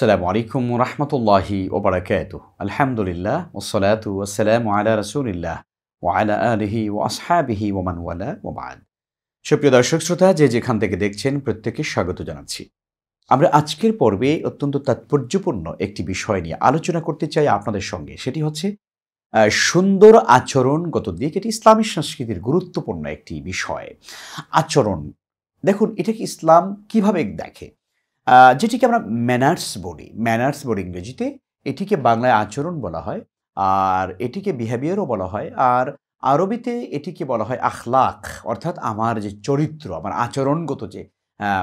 সালামু আলাইকুম রহমতুল্লাহি ওবরাকাত আলহামদুলিল্লাহ ওসলাতু ওসালাম আলা রসুলিল্লাহ ও আলা আলহি ও আসহাবিহি ওমানওয়ালা ওমান সুপ্রিয় দর্শক শ্রোতা যে যেখান থেকে দেখছেন প্রত্যেকে স্বাগত জানাচ্ছি আমরা আজকের পর্বে অত্যন্ত তাৎপর্যপূর্ণ একটি বিষয় নিয়ে আলোচনা করতে চাই আপনাদের সঙ্গে সেটি হচ্ছে সুন্দর আচরণগত দিক এটি ইসলামী সংস্কৃতির গুরুত্বপূর্ণ একটি বিষয় আচরণ দেখুন এটাকে ইসলাম কিভাবে দেখে যেটিকে আমরা ম্যানার্স বলি ম্যানার্স বলি ইংরেজিতে এটিকে বাংলায় আচরণ বলা হয় আর এটিকে বিহেভিয়ারও বলা হয় আর আরবিতে এটিকে বলা হয় আখলাখ অর্থাৎ আমার যে চরিত্র আমার আচরণগত যে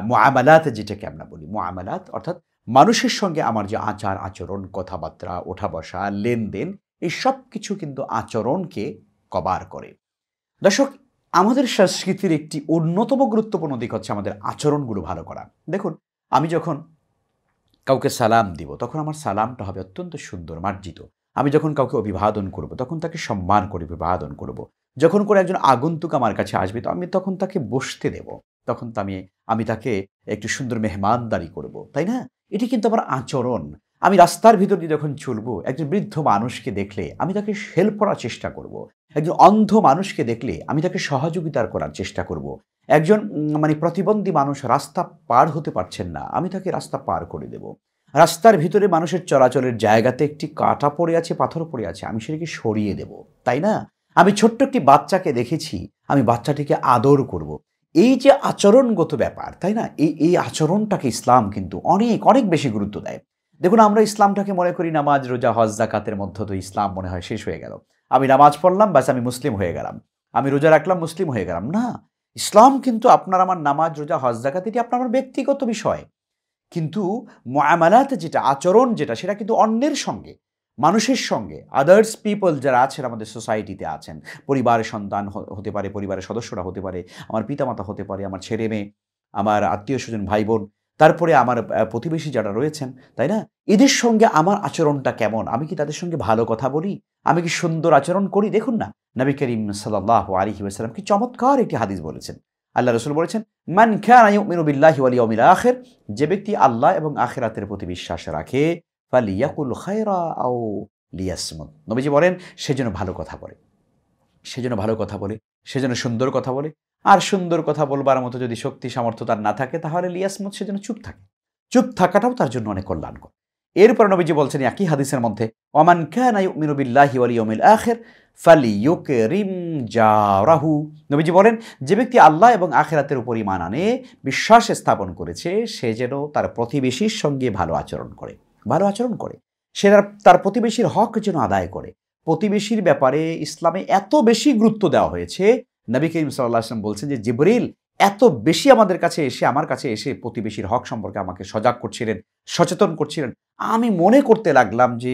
মোয়ামালাত যেটাকে আমরা বলি মোয়ামালাত অর্থাৎ মানুষের সঙ্গে আমার যে আচার আচরণ কথাবার্তা ওঠা বসা লেনদেন এই সব কিছু কিন্তু আচরণকে কভার করে দর্শক আমাদের সংস্কৃতির একটি অন্যতম গুরুত্বপূর্ণ দিক হচ্ছে আমাদের আচরণগুলো ভালো করা দেখুন আমি যখন কাউকে সালাম দিব তখন আমার সালামটা হবে অত্যন্ত সুন্দর মার্জিত আমি যখন কাউকে অভিবাদন করব তখন তাকে সম্মান করে অভিবাদন করব। যখন করে একজন আগন্তুক আমার কাছে আসবে তো আমি তখন তাকে বসতে দেব তখন তো আমি আমি তাকে একটু সুন্দর মেহমানদারি করব। তাই না এটি কিন্তু আমার আচরণ আমি রাস্তার ভিতর দিয়ে যখন চলব একজন বৃদ্ধ মানুষকে দেখলে আমি তাকে হেল্প করার চেষ্টা করব। একজন অন্ধ মানুষকে দেখলে আমি তাকে সহযোগিতার করার চেষ্টা করব। একজন মানে প্রতিবন্ধী মানুষ রাস্তা পার হতে পারছেন না আমি তাকে রাস্তা পার করে দেব রাস্তার ভিতরে মানুষের চলাচলের জায়গাতে একটি কাটা পড়ে আছে পাথর পড়ে আছে আমি সেটাকে সরিয়ে দেব তাই না আমি ছোট্ট একটি বাচ্চাকে দেখেছি আমি বাচ্চাটিকে আদর করব। এই যে আচরণগত ব্যাপার তাই না এই এই আচরণটাকে ইসলাম কিন্তু অনেক অনেক বেশি গুরুত্ব দেয় দেখুন আমরা ইসলামটাকে মনে করি নামাজ রোজা হজ জাকাতের মধ্য তো ইসলাম মনে হয় শেষ হয়ে গেল আমি নামাজ পড়লাম ব্যাস আমি মুসলিম হয়ে গেলাম আমি রোজা রাখলাম মুসলিম হয়ে গেলাম না ইসলাম কিন্তু আপনার আমার নামাজ রোজা হজ জাকাত এটি আপনার আমার ব্যক্তিগত বিষয় কিন্তু মায়ামালাতে যেটা আচরণ যেটা সেটা কিন্তু অন্যের সঙ্গে মানুষের সঙ্গে আদার্স পিপল যারা আছেন আমাদের সোসাইটিতে আছেন পরিবারের সন্তান হতে পারে পরিবারের সদস্যরা হতে পারে আমার পিতামাতা হতে পারে আমার ছেলে মেয়ে আমার আত্মীয় স্বজন ভাই বোন তারপরে আমার প্রতিবেশী যারা রয়েছেন তাই না এদের সঙ্গে আমার আচরণটা কেমন আমি কি তাদের সঙ্গে ভালো কথা বলি আমি কি সুন্দর আচরণ করি দেখুন না নবী করিম সাল্লাহ আলহি আসালাম কি চমৎকার একটি হাদিস বলেছেন আল্লাহ রসুল বলেছেন মান খ্যানিল্লাহি আলিয়মিল আখের যে ব্যক্তি আল্লাহ এবং আখেরাতের প্রতি বিশ্বাস রাখে ফালিয়াকুল খায়রা আও লিয়াসমত নবীজি বলেন সেজন্য ভালো কথা বলে সেজন্য ভালো কথা বলে সেজন্য সুন্দর কথা বলে আর সুন্দর কথা বলবার মতো যদি শক্তি সামর্থ্য তার না থাকে তাহলে লিয়াসমত সেজন্য চুপ থাকে চুপ থাকাটাও তার জন্য অনেক কল্যাণকর এরপর নবীজি বলছেন একই হাদিসের মধ্যে অমান খানিনুবিল্লাহি আলিয়মিল আখের ফালি ইউকেরিম নবীজি বলেন যে ব্যক্তি আল্লাহ এবং আখেরাতের উপর ইমান আনে বিশ্বাস স্থাপন করেছে সে যেন তার প্রতিবেশীর সঙ্গে ভালো আচরণ করে ভালো আচরণ করে সে তার প্রতিবেশীর হক যেন আদায় করে প্রতিবেশীর ব্যাপারে ইসলামে এত বেশি গুরুত্ব দেওয়া হয়েছে নবী করিম সাল্লাহ আসলাম বলছেন যে জিবরিল এত বেশি আমাদের কাছে এসে আমার কাছে এসে প্রতিবেশীর হক সম্পর্কে আমাকে সজাগ করছিলেন সচেতন করছিলেন আমি মনে করতে লাগলাম যে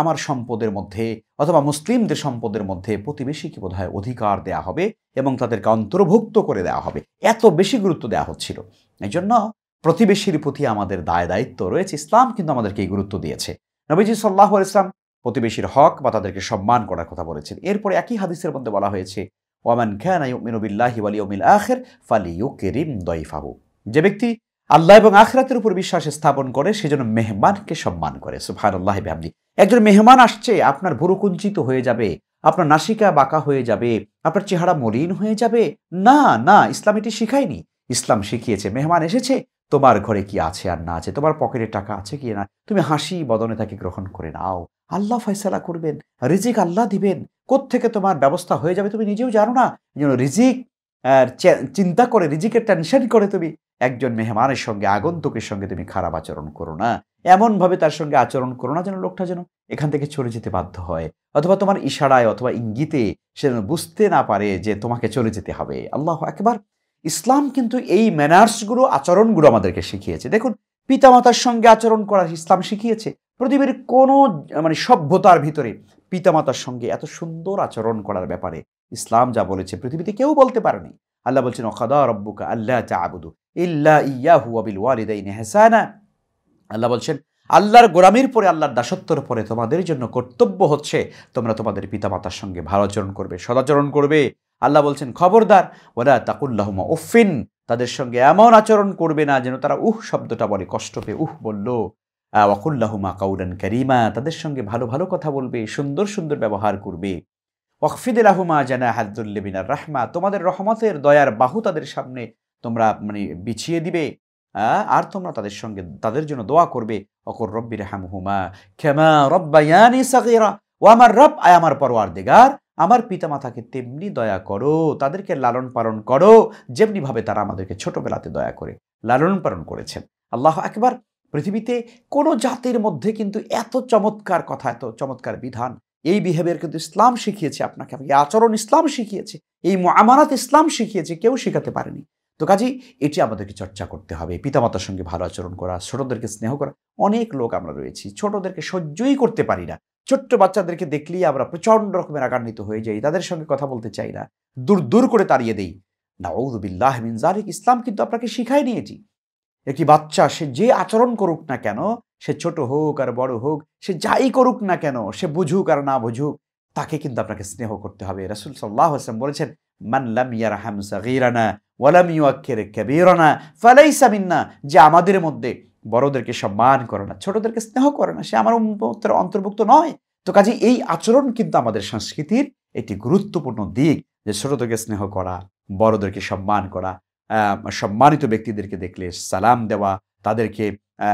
আমার সম্পদের মধ্যে অথবা মুসলিমদের সম্পদের মধ্যে প্রতিবেশীকে বোধ হয় অধিকার দেয়া হবে এবং তাদেরকে অন্তর্ভুক্ত করে দেওয়া হবে এত বেশি গুরুত্ব দেওয়া হচ্ছিল এই জন্য প্রতিবেশীর প্রতি আমাদের দায় দায়িত্ব রয়েছে ইসলাম কিন্তু আমাদেরকে এই গুরুত্ব দিয়েছে নবীজি সাল্লাহ ইসলাম প্রতিবেশীর হক বা তাদেরকে সম্মান করার কথা বলেছেন এরপরে একই হাদিসের মধ্যে বলা হয়েছে ওয়ামান খান ইউমিনবিল্লাহি ওয়ালিউমিল আখের ফালি ইউকেরিম দইফাবু যে ব্যক্তি আল্লাহ এবং আখরাতের উপর বিশ্বাস স্থাপন করে সেজন্য মেহমানকে সম্মান করে সুফান আল্লাহ ভাবলি একজন মেহমান আসছে আপনার ভুরুকুঞ্চিত হয়ে যাবে আপনার নাসিকা বাঁকা হয়ে যাবে আপনার চেহারা মলিন হয়ে যাবে না না ইসলাম এটি শিখায়নি ইসলাম শিখিয়েছে মেহমান এসেছে তোমার ঘরে কি আছে আর না আছে তোমার পকেটে টাকা আছে কি না তুমি হাসি বদনে তাকে গ্রহণ করে নাও আল্লাহ ফয়সালা করবেন রিজিক আল্লাহ দিবেন থেকে তোমার ব্যবস্থা হয়ে যাবে তুমি নিজেও জানো না যেন রিজিক চিন্তা করে রিজিকের টেনশন করে তুমি একজন মেহমানের সঙ্গে আগন্তুকের সঙ্গে তুমি খারাপ আচরণ করো না এমনভাবে তার সঙ্গে আচরণ করো না যেন লোকটা যেন এখান থেকে চলে যেতে বাধ্য হয় অথবা তোমার ইশারায় অথবা ইঙ্গিতে সে যেন বুঝতে না পারে যে তোমাকে চলে যেতে হবে আল্লাহ একবার ইসলাম কিন্তু এই ম্যানার্সগুলো আচরণগুলো আমাদেরকে শিখিয়েছে দেখুন পিতামাতার সঙ্গে আচরণ করার ইসলাম শিখিয়েছে পৃথিবীর কোনো মানে সভ্যতার ভিতরে পিতামাতার সঙ্গে এত সুন্দর আচরণ করার ব্যাপারে ইসলাম যা বলেছে পৃথিবীতে কেউ বলতে পারেনি আল্লাহ বলছেন অখাদা রব্বুকা আল্লাহ চা আবুদু ইল্লা হু আবিল ওয়ালিদাই নেহসানা আল্লাহ বলছেন আল্লাহর গোরামির পরে আল্লাহর দাসত্বর পরে তোমাদের জন্য কর্তব্য হচ্ছে তোমরা তোমাদের পিতামাতার সঙ্গে ভালো আচরণ করবে সদাচরণ করবে আল্লাহ বলছেন খবরদার ওরা তাকুল্লাহমা ওফিন তাদের সঙ্গে এমন আচরণ করবে না যেন তারা উহ শব্দটা বলে কষ্ট পেয়ে উহ বলল ওয়াকুল্লাহমা কাউরান কারিমা তাদের সঙ্গে ভালো ভালো কথা বলবে সুন্দর সুন্দর ব্যবহার করবে ওয়াকফিদুল আহমা জানা হাদুল্লিবিনার রাহমা তোমাদের রহমতের দয়ার বাহু তাদের সামনে তোমরা মানে বিছিয়ে দিবে আর তোমরা তাদের সঙ্গে তাদের জন্য দোয়া করবে অকর রব্বির হামহুমা রব্বা ইয়ানি সাকিরা ও আমার রব আয় আমার পরওয়ার দিগার আমার পিতামাতাকে তেমনি দয়া করো তাদেরকে লালন পালন করো যেমনিভাবে তারা আমাদেরকে ছোটবেলাতে দয়া করে লালন পালন করেছেন আল্লাহ একবার পৃথিবীতে কোনো জাতির মধ্যে কিন্তু এত চমৎকার কথা এত চমৎকার বিধান এই বিহেভিয়ার কিন্তু ইসলাম শিখিয়েছে আপনাকে আপনাকে আচরণ ইসলাম শিখিয়েছে এই আমানাত ইসলাম শিখিয়েছে কেউ শেখাতে পারেনি তো কাজেই এটি আমাদেরকে চর্চা করতে হবে পিতামাতার সঙ্গে ভালো আচরণ করা ছোটদেরকে স্নেহ করা অনেক লোক আমরা রয়েছি ছোটদেরকে সহ্যই করতে পারি না ছোট্ট বাচ্চাদেরকে দেখলেই আমরা প্রচণ্ড রকমের আগান্বিত হয়ে যাই তাদের সঙ্গে কথা বলতে চাই না দূর দূর করে তাড়িয়ে দেই নাউদুবিল্লাহ মিন জারিক ইসলাম কিন্তু আপনাকে শিখাই নিয়েছি একটি বাচ্চা সে যে আচরণ করুক না কেন সে ছোট হোক আর বড় হোক সে যাই করুক না কেন সে বুঝুক আর না বুঝুক তাকে কিন্তু আপনাকে স্নেহ করতে হবে রাসুল সাল্লাহ হাসান বলেছেন মানলাম ইয়ারহাম সাগিরানা ওয়ালাম ইয়াক্ষের কাবিরানা ফালাইসা মিন্না যে আমাদের মধ্যে বড়দেরকে সম্মান করে না ছোটদেরকে স্নেহ করে না সে আমার উন্মত্তের অন্তর্ভুক্ত নয় তো কাজে এই আচরণ কিন্তু আমাদের সংস্কৃতির একটি গুরুত্বপূর্ণ দিক যে ছোটদেরকে স্নেহ করা বড়দেরকে সম্মান করা সম্মানিত ব্যক্তিদেরকে দেখলে সালাম দেওয়া তাদেরকে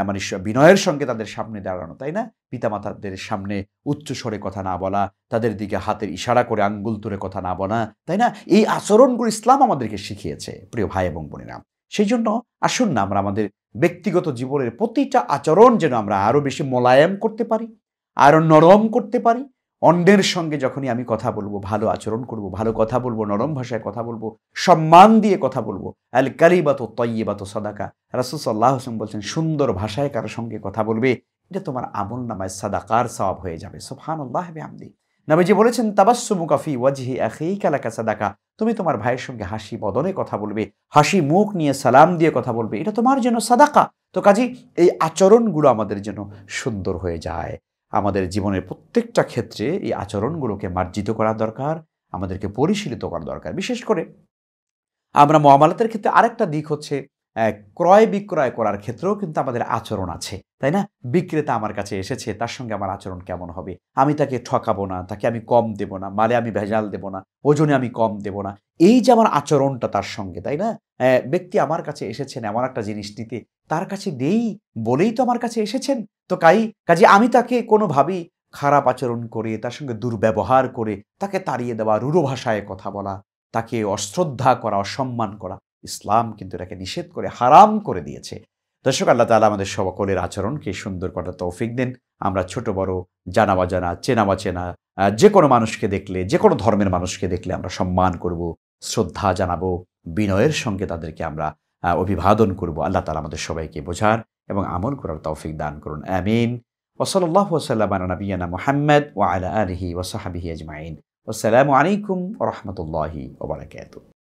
মানে বিনয়ের সঙ্গে তাদের সামনে দাঁড়ানো তাই না পিতামাতাদের সামনে উচ্চ স্বরে কথা না বলা তাদের দিকে হাতের ইশারা করে আঙ্গুল তুলে কথা না বলা তাই না এই আচরণগুলো ইসলাম আমাদেরকে শিখিয়েছে প্রিয় ভাই এবং বোনেরা সেই জন্য আসুন না আমরা আমাদের ব্যক্তিগত জীবনের প্রতিটা আচরণ যেন আমরা আরও বেশি মোলায়েম করতে পারি আরও নরম করতে পারি অন্যের সঙ্গে যখনই আমি কথা বলবো ভালো আচরণ করব ভালো কথা বলবো নরম ভাষায় কথা বলবো সম্মান দিয়ে কথা বলবো আল কালিবাত তৈবাত সাদাকা রাসুসাল্লাহ হোসেন বলছেন সুন্দর ভাষায় কারোর সঙ্গে কথা বলবে এটা তোমার আমল নামায় সাদাকার সওয়াব হয়ে যাবে সোফান আল্লাহ আমদি নাবিজি বলেছেন তাবাসুমু কাফি ওয়াজিহি আখি কালাকা সাদাকা তুমি তোমার ভাইয়ের সঙ্গে হাসি বদনে কথা বলবে হাসি মুখ নিয়ে সালাম দিয়ে কথা বলবে এটা তোমার জন্য সাদাকা তো কাজী এই আচরণগুলো আমাদের জন্য সুন্দর হয়ে যায় আমাদের জীবনের প্রত্যেকটা ক্ষেত্রে এই আচরণগুলোকে মার্জিত করা দরকার আমাদেরকে পরিশীলিত করা দরকার বিশেষ করে আমরা মহামালাতের ক্ষেত্রে আরেকটা দিক হচ্ছে ক্রয় বিক্রয় করার ক্ষেত্রেও কিন্তু আমাদের আচরণ আছে তাই না বিক্রেতা আমার কাছে এসেছে তার সঙ্গে আমার আচরণ কেমন হবে আমি তাকে ঠকাবো না তাকে আমি কম দেব না মালে আমি ভেজাল দেব না ওজনে আমি কম দেব না এই যে আমার আচরণটা তার সঙ্গে তাই না ব্যক্তি আমার কাছে এসেছেন এমন একটা জিনিস নিতে তার কাছে নেই বলেই তো আমার কাছে এসেছেন তো কাই কাজে আমি তাকে কোনোভাবেই খারাপ আচরণ করে তার সঙ্গে দুর্ব্যবহার করে তাকে তাড়িয়ে দেওয়া রূঢ় ভাষায় কথা বলা তাকে অশ্রদ্ধা করা অসম্মান করা ইসলাম কিন্তু এটাকে নিষেধ করে হারাম করে দিয়েছে দর্শক আল্লাহ তালা আমাদের সকলের আচরণকে সুন্দর করার তৌফিক দিন আমরা ছোট বড় জানা বাজানা চেনা বাচেনা যে কোনো মানুষকে দেখলে যে কোনো ধর্মের মানুষকে দেখলে আমরা সম্মান করব শ্রদ্ধা জানাবো বিনয়ের সঙ্গে তাদেরকে আমরা অভিবাদন করব আল্লাহ তালা আমাদের সবাইকে বোঝার এবং আমল করার তৌফিক দান করুন আমিন ওসলাল্লাহ ওসাল্লামানবীনা মোহাম্মদ ওয়া আলা আলহি ওসাহাবিহি আজমাইন আসসালামু আলাইকুম রহমতুল্লাহি ওবরাকাত